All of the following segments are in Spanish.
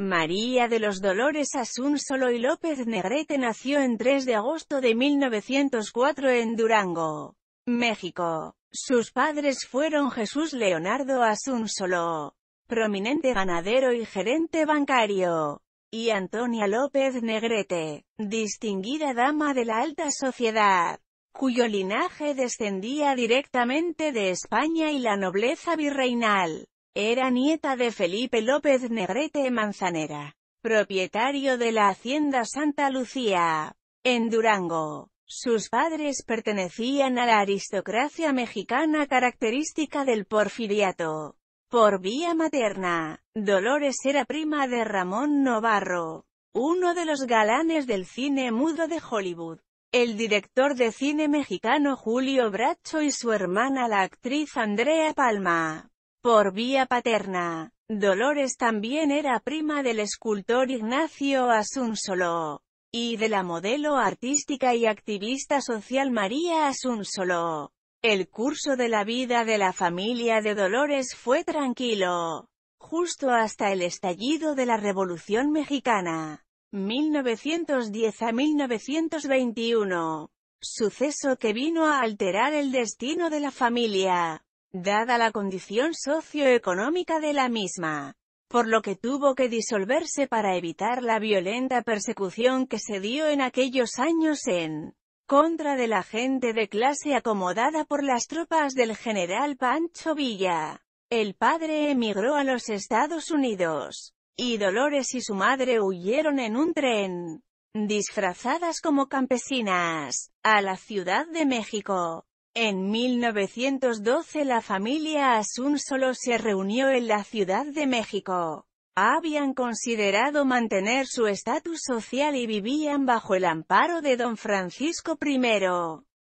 María de los Dolores Solo y López Negrete nació en 3 de agosto de 1904 en Durango, México. Sus padres fueron Jesús Leonardo Solo, prominente ganadero y gerente bancario, y Antonia López Negrete, distinguida dama de la alta sociedad, cuyo linaje descendía directamente de España y la nobleza virreinal. Era nieta de Felipe López Negrete Manzanera, propietario de la Hacienda Santa Lucía, en Durango. Sus padres pertenecían a la aristocracia mexicana característica del porfiriato. Por vía materna, Dolores era prima de Ramón Novarro, uno de los galanes del cine mudo de Hollywood. El director de cine mexicano Julio Bracho y su hermana la actriz Andrea Palma. Por vía paterna, Dolores también era prima del escultor Ignacio Asunsolo y de la modelo artística y activista social María Asunsolo. El curso de la vida de la familia de Dolores fue tranquilo, justo hasta el estallido de la Revolución Mexicana, 1910 a 1921, suceso que vino a alterar el destino de la familia dada la condición socioeconómica de la misma, por lo que tuvo que disolverse para evitar la violenta persecución que se dio en aquellos años en contra de la gente de clase acomodada por las tropas del general Pancho Villa. El padre emigró a los Estados Unidos, y Dolores y su madre huyeron en un tren, disfrazadas como campesinas, a la Ciudad de México. En 1912 la familia Asun solo se reunió en la Ciudad de México. Habían considerado mantener su estatus social y vivían bajo el amparo de don Francisco I.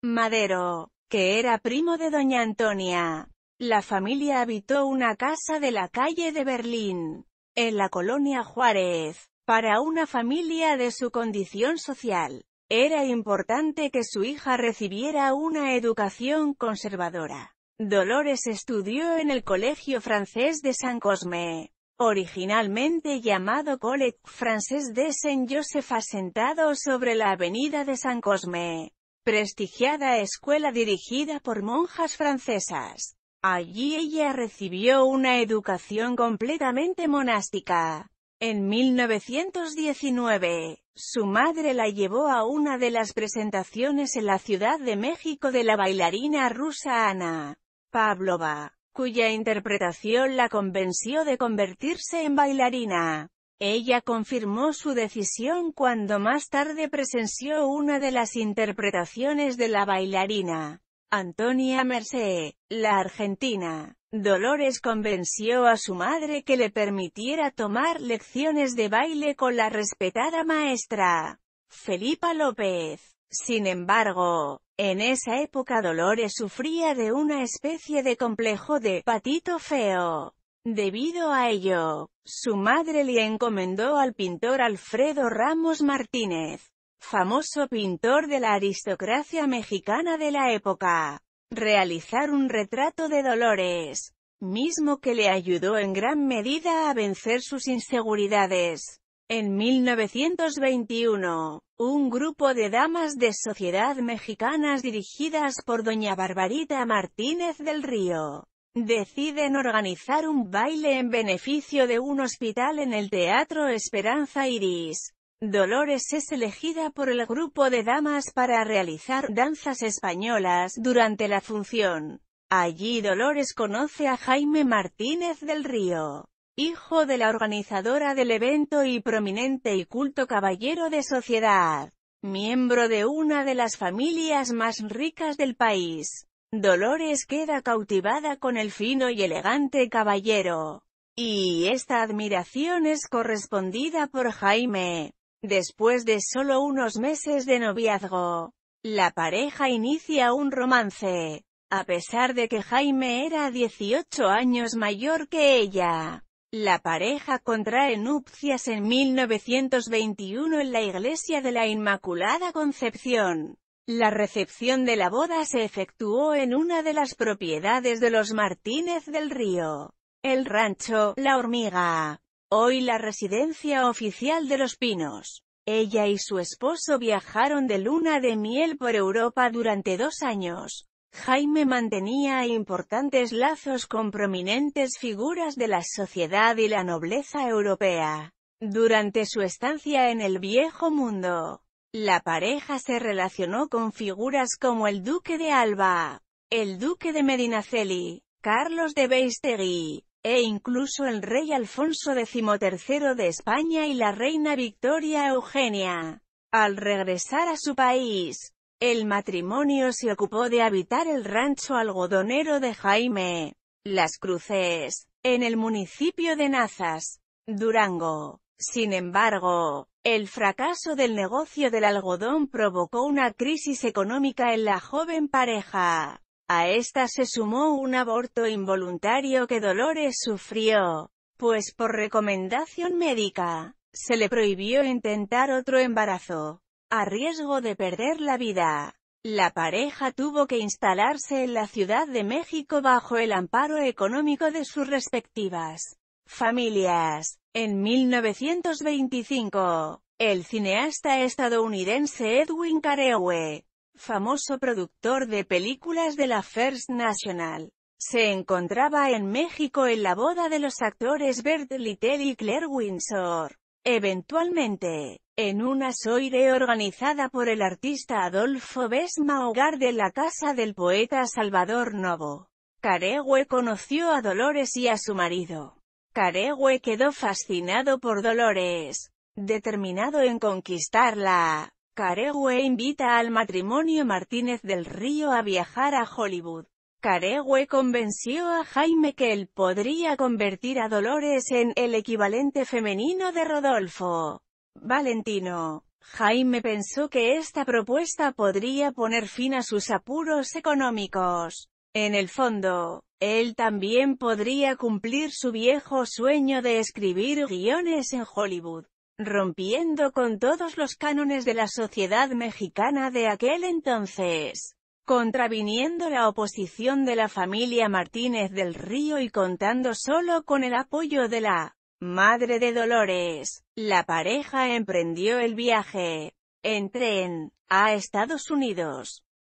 Madero, que era primo de doña Antonia. La familia habitó una casa de la calle de Berlín, en la colonia Juárez, para una familia de su condición social. Era importante que su hija recibiera una educación conservadora. Dolores estudió en el Colegio Francés de San Cosme, originalmente llamado Collège Francés de Saint-Joseph asentado sobre la avenida de San Cosme, prestigiada escuela dirigida por monjas francesas. Allí ella recibió una educación completamente monástica. En 1919, su madre la llevó a una de las presentaciones en la Ciudad de México de la bailarina rusa Ana Pavlova, cuya interpretación la convenció de convertirse en bailarina. Ella confirmó su decisión cuando más tarde presenció una de las interpretaciones de la bailarina, Antonia Mercé, la argentina. Dolores convenció a su madre que le permitiera tomar lecciones de baile con la respetada maestra, Felipa López. Sin embargo, en esa época Dolores sufría de una especie de complejo de «patito feo». Debido a ello, su madre le encomendó al pintor Alfredo Ramos Martínez, famoso pintor de la aristocracia mexicana de la época, realizar un retrato de Dolores, mismo que le ayudó en gran medida a vencer sus inseguridades. En 1921, un grupo de damas de sociedad mexicanas dirigidas por doña Barbarita Martínez del Río, deciden organizar un baile en beneficio de un hospital en el Teatro Esperanza Iris, Dolores es elegida por el grupo de damas para realizar danzas españolas durante la función. Allí Dolores conoce a Jaime Martínez del Río, hijo de la organizadora del evento y prominente y culto caballero de sociedad, miembro de una de las familias más ricas del país. Dolores queda cautivada con el fino y elegante caballero, y esta admiración es correspondida por Jaime. Después de solo unos meses de noviazgo, la pareja inicia un romance. A pesar de que Jaime era 18 años mayor que ella, la pareja contrae nupcias en 1921 en la iglesia de la Inmaculada Concepción. La recepción de la boda se efectuó en una de las propiedades de los Martínez del Río. El rancho, La Hormiga, Hoy la residencia oficial de Los Pinos. Ella y su esposo viajaron de luna de miel por Europa durante dos años. Jaime mantenía importantes lazos con prominentes figuras de la sociedad y la nobleza europea. Durante su estancia en el Viejo Mundo, la pareja se relacionó con figuras como el Duque de Alba, el Duque de Medinaceli, Carlos de Beistegui, e incluso el rey Alfonso XIII de España y la reina Victoria Eugenia. Al regresar a su país, el matrimonio se ocupó de habitar el rancho algodonero de Jaime, Las Cruces, en el municipio de Nazas, Durango. Sin embargo, el fracaso del negocio del algodón provocó una crisis económica en la joven pareja. A esta se sumó un aborto involuntario que Dolores sufrió, pues por recomendación médica, se le prohibió intentar otro embarazo, a riesgo de perder la vida. La pareja tuvo que instalarse en la Ciudad de México bajo el amparo económico de sus respectivas familias. En 1925, el cineasta estadounidense Edwin Carewe, famoso productor de películas de la First National. Se encontraba en México en la boda de los actores Bert Little y Claire Windsor. Eventualmente, en una soire organizada por el artista Adolfo Besma hogar de la casa del poeta Salvador Novo, Caregüe conoció a Dolores y a su marido. Caregüe quedó fascinado por Dolores, determinado en conquistarla, Carewe invita al matrimonio Martínez del Río a viajar a Hollywood. Carewe convenció a Jaime que él podría convertir a Dolores en el equivalente femenino de Rodolfo. Valentino. Jaime pensó que esta propuesta podría poner fin a sus apuros económicos. En el fondo, él también podría cumplir su viejo sueño de escribir guiones en Hollywood rompiendo con todos los cánones de la sociedad mexicana de aquel entonces, contraviniendo la oposición de la familia Martínez del Río y contando solo con el apoyo de la madre de Dolores. La pareja emprendió el viaje en tren a Estados Unidos.